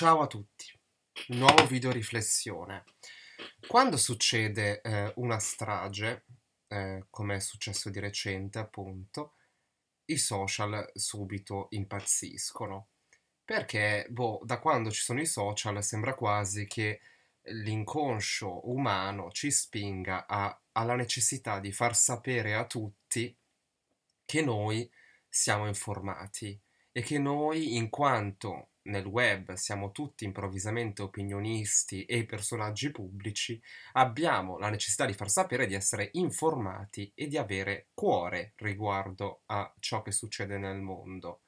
Ciao a tutti, nuovo video riflessione. Quando succede eh, una strage, eh, come è successo di recente appunto, i social subito impazziscono. Perché, boh, da quando ci sono i social sembra quasi che l'inconscio umano ci spinga a, alla necessità di far sapere a tutti che noi siamo informati e che noi, in quanto nel web siamo tutti improvvisamente opinionisti e personaggi pubblici, abbiamo la necessità di far sapere di essere informati e di avere cuore riguardo a ciò che succede nel mondo.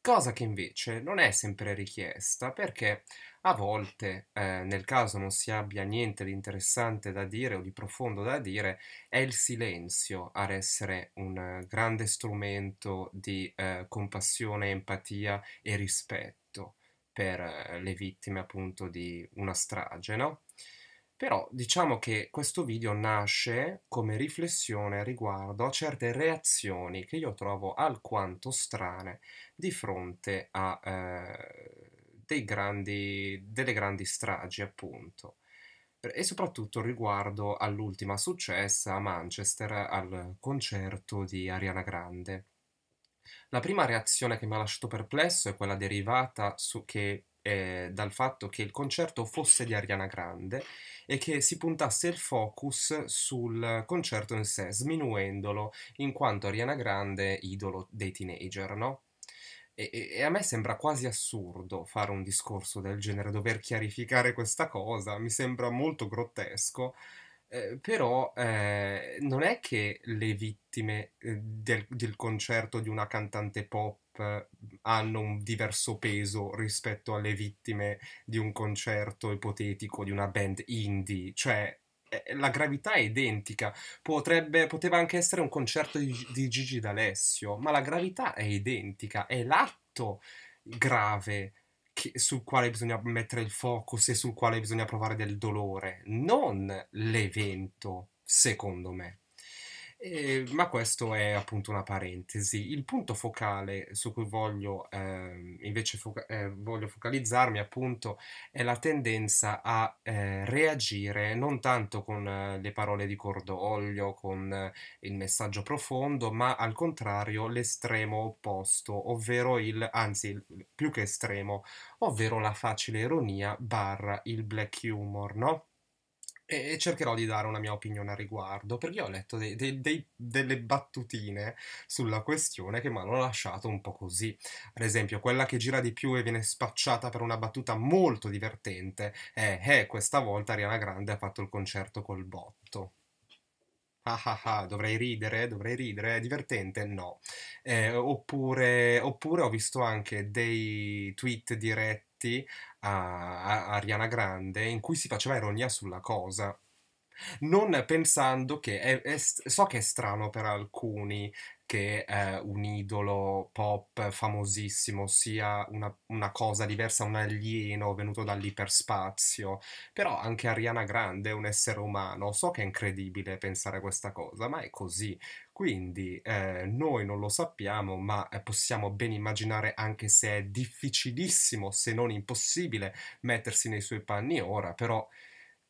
Cosa che invece non è sempre richiesta perché a volte, eh, nel caso non si abbia niente di interessante da dire o di profondo da dire, è il silenzio ad essere un grande strumento di eh, compassione, empatia e rispetto per eh, le vittime appunto di una strage, no? Però diciamo che questo video nasce come riflessione riguardo a certe reazioni che io trovo alquanto strane di fronte a eh, grandi, delle grandi stragi, appunto. E soprattutto riguardo all'ultima successa a Manchester al concerto di Ariana Grande. La prima reazione che mi ha lasciato perplesso è quella derivata su, che, eh, dal fatto che il concerto fosse di Ariana Grande e che si puntasse il focus sul concerto in sé, sminuendolo in quanto Ariana Grande idolo dei teenager, no? E, e, a me sembra quasi assurdo fare un discorso del genere, dover chiarificare questa cosa, mi sembra molto grottesco eh, però eh, non è che le vittime eh, del, del, concerto di una cantante pop eh, hanno un diverso peso rispetto alle vittime di un concerto ipotetico di una band indie, cioè la gravità è identica, Potrebbe, poteva anche essere un concerto di, di Gigi D'Alessio, ma la gravità è identica, è l'atto grave sul quale bisogna mettere il focus e sul quale bisogna provare del dolore, non l'evento, secondo me. Eh, ma questo è appunto una parentesi. Il punto focale su cui voglio eh, invece foca- eh, voglio focalizzarmi appunto è la tendenza a ehm, reagire non tanto con ehm, le parole di cordoglio, con ehm, il messaggio profondo, ma al contrario l'estremo opposto, ovvero il, anzi il più che estremo, ovvero la facile ironia barra il black humor, no? e cercherò di dare una mia opinione al riguardo, perché ho letto dei, dei, dei, delle battutine sulla questione che mi hanno lasciato un po' così. Ad esempio, quella che gira di più e viene spacciata per una battuta molto divertente è eh, questa volta Ariana Grande ha fatto il concerto col botto. Ah ah ah, dovrei ridere, dovrei ridere, è divertente? No. Eh, oppure, oppure ho visto anche dei tweet diretti a, a Ariana Grande in cui si faceva ironia sulla cosa non pensando che è, è, so che è strano per alcuni che eh, un idolo pop famosissimo sia una, una, cosa diversa, un alieno venuto dall'iperspazio, però anche Ariana Grande è un essere umano, so che è incredibile pensare questa cosa, ma è così. Quindi eh, noi non lo sappiamo, ma eh, possiamo ben immaginare, anche se è difficilissimo, se non impossibile, mettersi nei suoi panni ora, però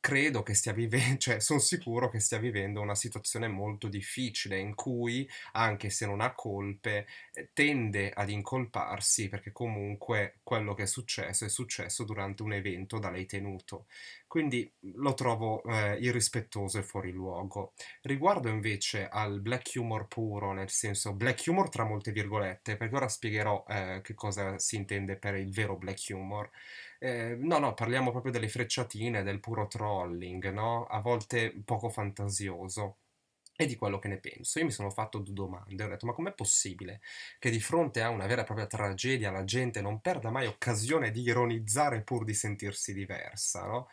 credo che stia vivendo, cioè sono sicuro che stia vivendo una situazione molto difficile in cui, anche se non ha colpe, eh, tende ad incolparsi perché comunque quello che è successo è successo durante un evento da lei tenuto. Quindi mm, lo trovo eh, irrispettoso e fuori luogo. Riguardo invece al black humor puro, nel senso black humor tra molte virgolette, perché ora spiegherò eh, che cosa si intende per il vero black humor. Eh, no, no, parliamo proprio delle frecciatine, del puro trolling, no? A volte poco fantasioso e di quello che ne penso. Io mi sono fatto due domande, ho detto ma com'è possibile che di fronte a una vera e propria tragedia la gente non perda mai occasione di ironizzare pur di sentirsi diversa, no?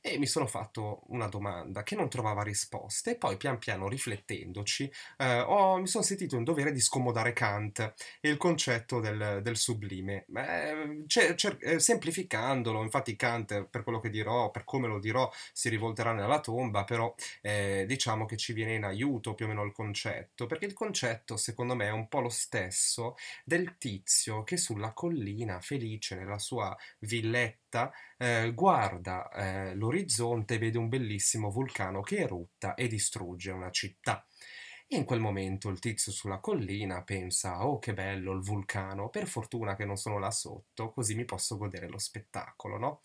e mi sono fatto una domanda che non trovava risposte e poi pian piano riflettendoci eh, ho, mi sono sentito in dovere di scomodare Kant e il concetto del, del sublime, eh, cer- cer- eh, semplificandolo, infatti Kant per quello che dirò, per come lo dirò, si rivolterà nella tomba, però eh, diciamo che ci viene in aiuto più o meno il concetto, perché il concetto secondo me è un po' lo stesso del tizio che sulla collina felice nella sua villetta diretta eh, guarda eh, l'orizzonte e vede un bellissimo vulcano che erutta e distrugge una città. E in quel momento il tizio sulla collina pensa: Oh, che bello il vulcano! Per fortuna che non sono là sotto, così mi posso godere lo spettacolo, no?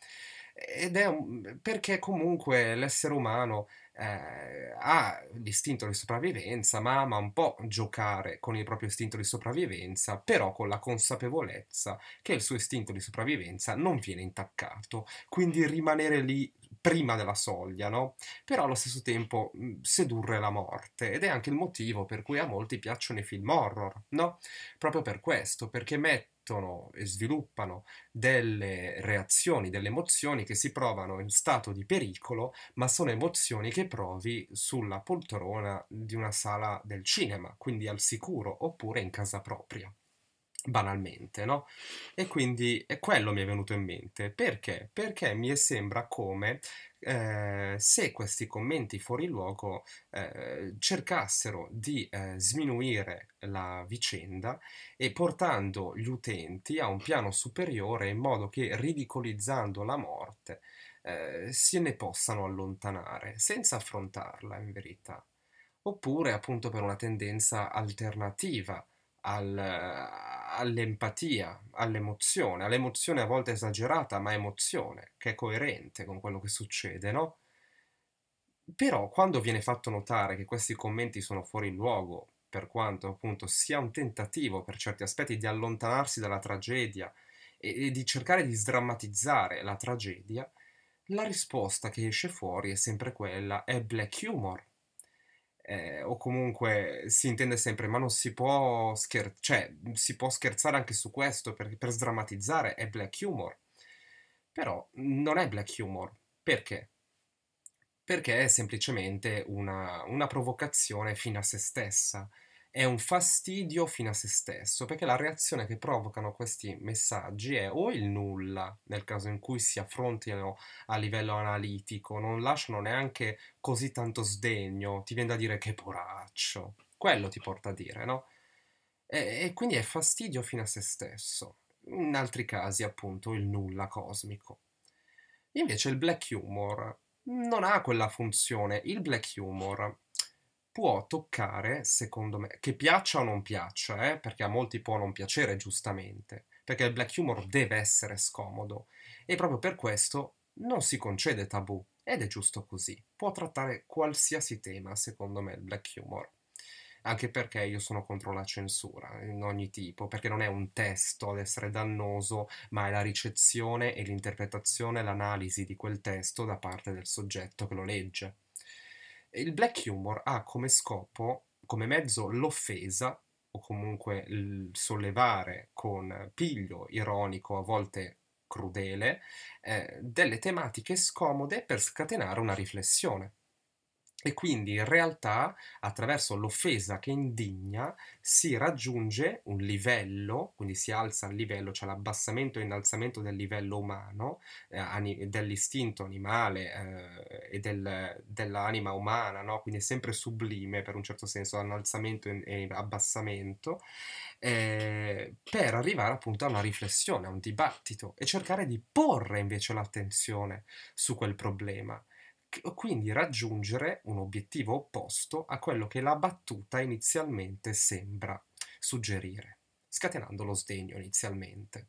Ed è un... perché comunque l'essere umano eh, ha l'istinto di sopravvivenza, ma ama un po' giocare con il proprio istinto di sopravvivenza, però con la consapevolezza che il suo istinto di sopravvivenza non viene intaccato, quindi rimanere lì prima della soglia, no? Però allo stesso tempo sedurre la morte ed è anche il motivo per cui a molti piacciono i film horror, no? Proprio per questo, perché mette emettono e sviluppano delle reazioni, delle emozioni che si provano in stato di pericolo, ma sono emozioni che provi sulla poltrona di una sala del cinema, quindi al sicuro oppure in casa propria banalmente, no? E quindi e quello mi è venuto in mente. Perché? Perché mi sembra come eh, se questi commenti fuori luogo eh, cercassero di eh, sminuire la vicenda e portando gli utenti a un piano superiore in modo che ridicolizzando la morte eh, se ne possano allontanare senza affrontarla in verità oppure appunto per una tendenza alternativa al, all'empatia, all'emozione, all'emozione a volte esagerata, ma emozione, che è coerente con quello che succede, no? Però quando viene fatto notare che questi commenti sono fuori luogo, per quanto appunto sia un tentativo per certi aspetti di allontanarsi dalla tragedia e, e di cercare di sdrammatizzare la tragedia, la risposta che esce fuori è sempre quella, è black humor, eh, o comunque si intende sempre, ma non si può, scher- cioè, si può scherzare anche su questo perché per sdrammatizzare è black humor. Però non è black humor. Perché? Perché è semplicemente una, una provocazione fino a se stessa è un fastidio fino a se stesso, perché la reazione che provocano questi messaggi è o il nulla, nel caso in cui si affrontino a livello analitico, non lasciano neanche così tanto sdegno, ti viene da dire che poraccio, quello ti porta a dire, no? E, e quindi è fastidio fino a se stesso, in altri casi appunto il nulla cosmico. Invece il black humor non ha quella funzione, il black humor può toccare, secondo me, che piaccia o non piaccia, eh, perché a molti può non piacere giustamente, perché il black humor deve essere scomodo e proprio per questo non si concede tabù ed è giusto così. Può trattare qualsiasi tema, secondo me, il black humor. Anche perché io sono contro la censura in ogni tipo, perché non è un testo ad essere dannoso, ma è la ricezione e l'interpretazione e l'analisi di quel testo da parte del soggetto che lo legge. Il black humor ha come scopo, come mezzo, l'offesa o comunque il sollevare con piglio ironico, a volte crudele, eh, delle tematiche scomode per scatenare una riflessione. E quindi in realtà attraverso l'offesa che indigna si raggiunge un livello, quindi si alza il livello, cioè l'abbassamento e innalzamento del livello umano, eh, dell'istinto animale eh, e del, dell'anima umana, no? quindi è sempre sublime per un certo senso, innalzamento e abbassamento, eh, per arrivare appunto a una riflessione, a un dibattito e cercare di porre invece l'attenzione su quel problema quindi raggiungere un obiettivo opposto a quello che la battuta inizialmente sembra suggerire, scatenando lo sdegno inizialmente.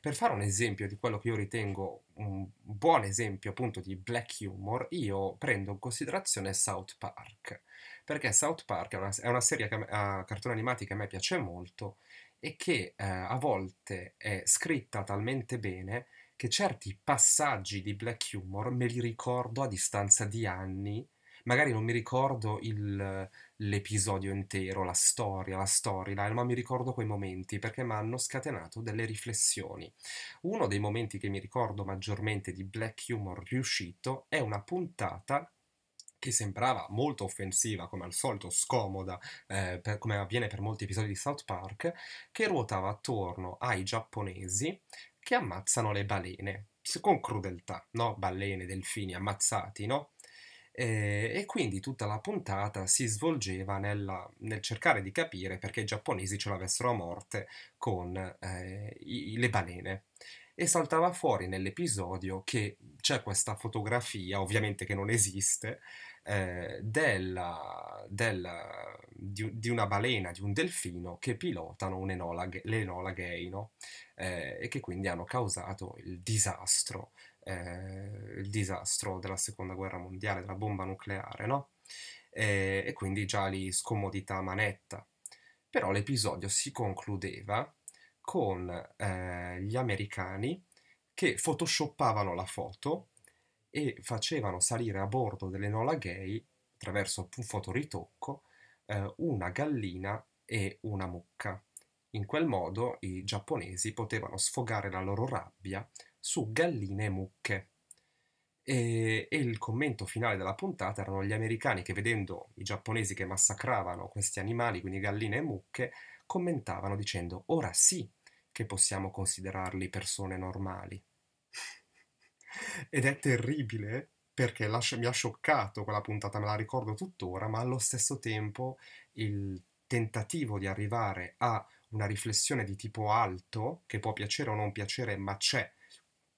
Per fare un esempio di quello che io ritengo un buon esempio appunto di black humor, io prendo in considerazione South Park, perché South Park è una, è una serie a cartoni animati che a me piace molto e che eh, a volte è scritta talmente bene che certi passaggi di black humor me li ricordo a distanza di anni, magari non mi ricordo il, l'episodio intero, la storia, la storyline, ma mi ricordo quei momenti perché mi hanno scatenato delle riflessioni. Uno dei momenti che mi ricordo maggiormente di black humor riuscito è una puntata che sembrava molto offensiva, come al solito scomoda, eh, per, come avviene per molti episodi di South Park, che ruotava attorno ai giapponesi che ammazzano le balene, con crudeltà, no? Balene, delfini ammazzati, no? E, eh, e quindi tutta la puntata si svolgeva nella, nel cercare di capire perché i giapponesi ce l'avessero a morte con eh, i, le balene e saltava fuori nell'episodio che c'è questa fotografia, ovviamente che non esiste, eh, della, della, di, di, una balena, di un delfino che pilotano un enola, l'Enola Gay no? eh, e che quindi hanno causato il disastro, eh, il disastro della seconda guerra mondiale, della bomba nucleare, no? eh, e quindi già lì scomodità manetta. Però l'episodio si concludeva con eh, gli americani che photoshoppavano la foto e facevano salire a bordo dell'Enola Gay attraverso un fotoritocco eh, una gallina e una mucca. In quel modo i giapponesi potevano sfogare la loro rabbia su galline e mucche. E, e, il commento finale della puntata erano gli americani che vedendo i giapponesi che massacravano questi animali, quindi galline e mucche, commentavano dicendo ora sì che possiamo considerarli persone normali. Ed è terribile eh? perché mi ha scioccato quella puntata, me la ricordo tuttora, ma allo stesso tempo il tentativo di arrivare a una riflessione di tipo alto, che può piacere o non piacere, ma c'è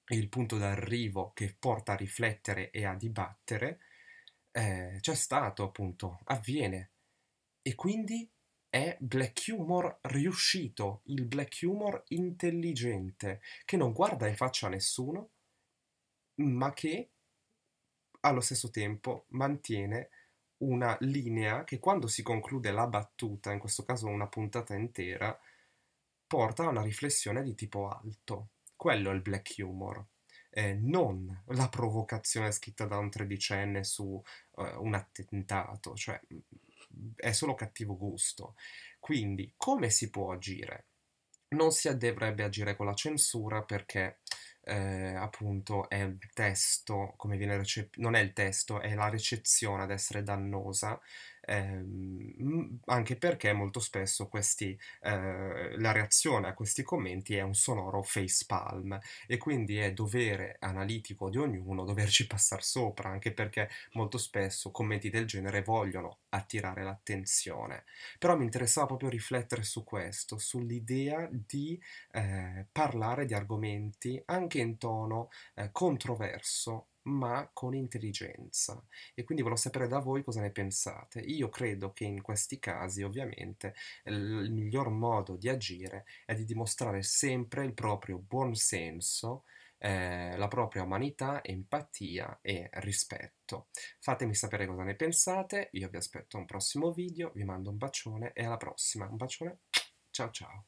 il punto d'arrivo che porta a riflettere e a dibattere, eh, c'è stato appunto, avviene. E quindi è black humor riuscito, il black humor intelligente, che non guarda in faccia a nessuno, ma che allo stesso tempo mantiene una linea che quando si conclude la battuta, in questo caso una puntata intera, porta a una riflessione di tipo alto. Quello è il black humor. Eh, non la provocazione scritta da un tredicenne su eh, un attentato, cioè mm, è solo cattivo gusto. Quindi, come si può agire? Non si dovrebbe agire con la censura perché eh, appunto è il testo, come viene recepito, non è il testo, è la recezione ad essere dannosa ehm, anche perché molto spesso questi, eh, la reazione a questi commenti è un sonoro facepalm e quindi è dovere analitico di ognuno doverci passare sopra, anche perché molto spesso commenti del genere vogliono attirare l'attenzione. Però mi interessava proprio riflettere su questo, sull'idea di eh, parlare di argomenti anche in tono eh, controverso ma con intelligenza. E quindi volevo sapere da voi cosa ne pensate. Io credo che in questi casi, ovviamente, il miglior modo di agire è di dimostrare sempre il proprio buon senso. Eh, la propria umanità, empatia e rispetto. Fatemi sapere cosa ne pensate, io vi aspetto a un prossimo video, vi mando un bacione e alla prossima. Un bacione, ciao ciao!